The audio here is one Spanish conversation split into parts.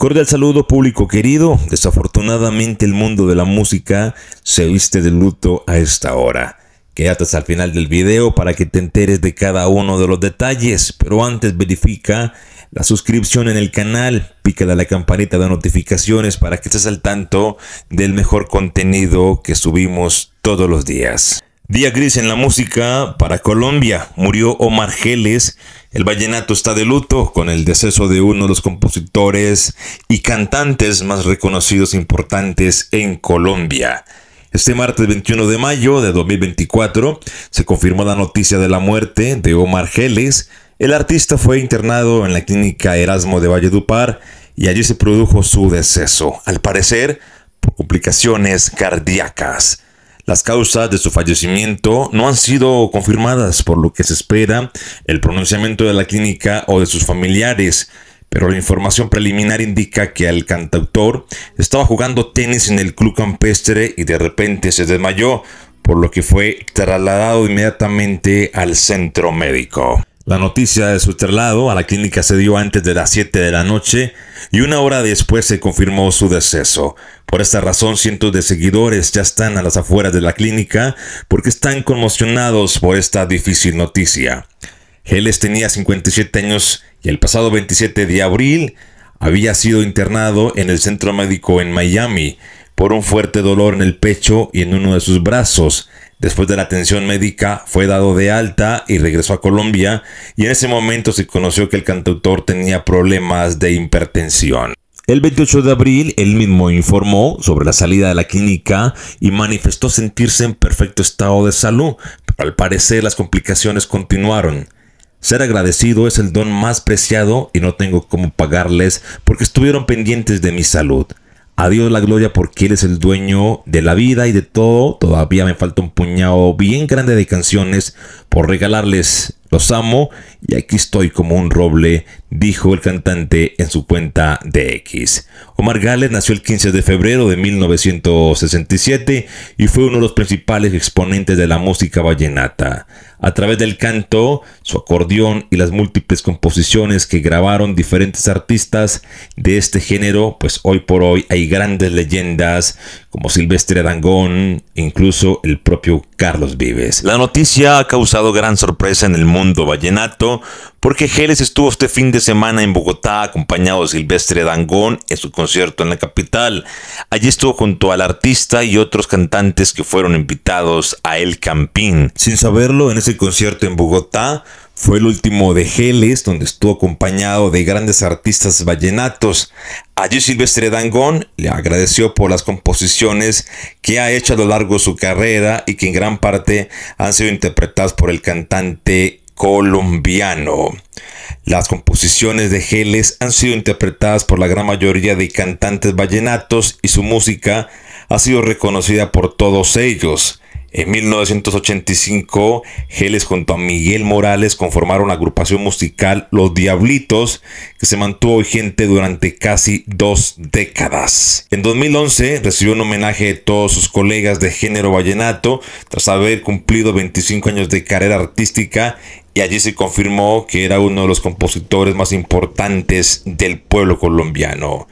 Cordial saludo público querido. Desafortunadamente el mundo de la música se viste de luto a esta hora. Quédate hasta el final del video para que te enteres de cada uno de los detalles, pero antes verifica la suscripción en el canal, pícala a la campanita de notificaciones para que estés al tanto del mejor contenido que subimos todos los días. Día gris en la música para Colombia. Murió Omar Geles, el vallenato está de luto con el deceso de uno de los compositores y cantantes más reconocidos e importantes en Colombia. Este martes 21 de mayo de 2024 se confirmó la noticia de la muerte de Omar Geles. El artista fue internado en la clínica Erasmo de Valledupar y allí se produjo su deceso, al parecer por complicaciones cardíacas. Las causas de su fallecimiento no han sido confirmadas, por lo que se espera el pronunciamiento de la clínica o de sus familiares, pero la información preliminar indica que el cantautor estaba jugando tenis en el club campestre y de repente se desmayó, por lo que fue trasladado inmediatamente al centro médico. La noticia de su traslado a la clínica se dio antes de las 7 de la noche y una hora después se confirmó su deceso. Por esta razón, cientos de seguidores ya están a las afueras de la clínica porque están conmocionados por esta difícil noticia. Geles tenía 57 años y el pasado 27 de abril había sido internado en el centro médico en Miami por un fuerte dolor en el pecho y en uno de sus brazos, Después de la atención médica fue dado de alta y regresó a Colombia y en ese momento se conoció que el cantautor tenía problemas de hipertensión. El 28 de abril, él mismo informó sobre la salida de la clínica y manifestó sentirse en perfecto estado de salud, pero al parecer las complicaciones continuaron. Ser agradecido es el don más preciado y no tengo cómo pagarles porque estuvieron pendientes de mi salud. A Dios la gloria porque Él es el dueño de la vida y de todo. Todavía me falta un puñado bien grande de canciones por regalarles los amo y aquí estoy como un roble, dijo el cantante en su cuenta de X. Omar Gales nació el 15 de febrero de 1967 y fue uno de los principales exponentes de la música vallenata. A través del canto, su acordeón y las múltiples composiciones que grabaron diferentes artistas de este género, pues hoy por hoy hay grandes leyendas como Silvestre Dangón, incluso el propio Carlos Vives. La noticia ha causado gran sorpresa en el mundo vallenato, porque Geles estuvo este fin de semana en Bogotá acompañado de Silvestre Dangón en su concierto en la capital. Allí estuvo junto al artista y otros cantantes que fueron invitados a El Campín. Sin saberlo, en ese concierto en Bogotá fue el último de Geles, donde estuvo acompañado de grandes artistas vallenatos. Allí Silvestre Dangón le agradeció por las composiciones que ha hecho a lo largo de su carrera y que en gran parte han sido interpretadas por el cantante colombiano. Las composiciones de Geles han sido interpretadas por la gran mayoría de cantantes vallenatos y su música ha sido reconocida por todos ellos. En 1985, Geles junto a Miguel Morales conformaron la agrupación musical Los Diablitos, que se mantuvo vigente durante casi dos décadas. En 2011 recibió un homenaje de todos sus colegas de género vallenato tras haber cumplido 25 años de carrera artística y allí se confirmó que era uno de los compositores más importantes del pueblo colombiano.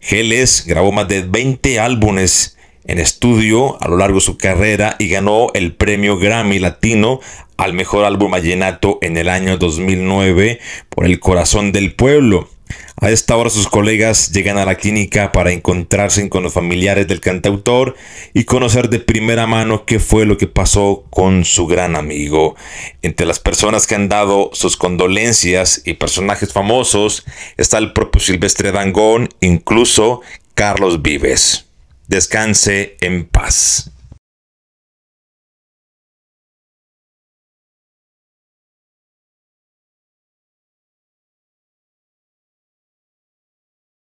Geles grabó más de 20 álbumes en estudio a lo largo de su carrera y ganó el premio Grammy Latino al mejor álbum vallenato en el año 2009 por El Corazón del Pueblo. A esta hora sus colegas llegan a la clínica para encontrarse con los familiares del cantautor y conocer de primera mano qué fue lo que pasó con su gran amigo. Entre las personas que han dado sus condolencias y personajes famosos está el propio Silvestre Dangón, incluso Carlos Vives. Descanse en paz.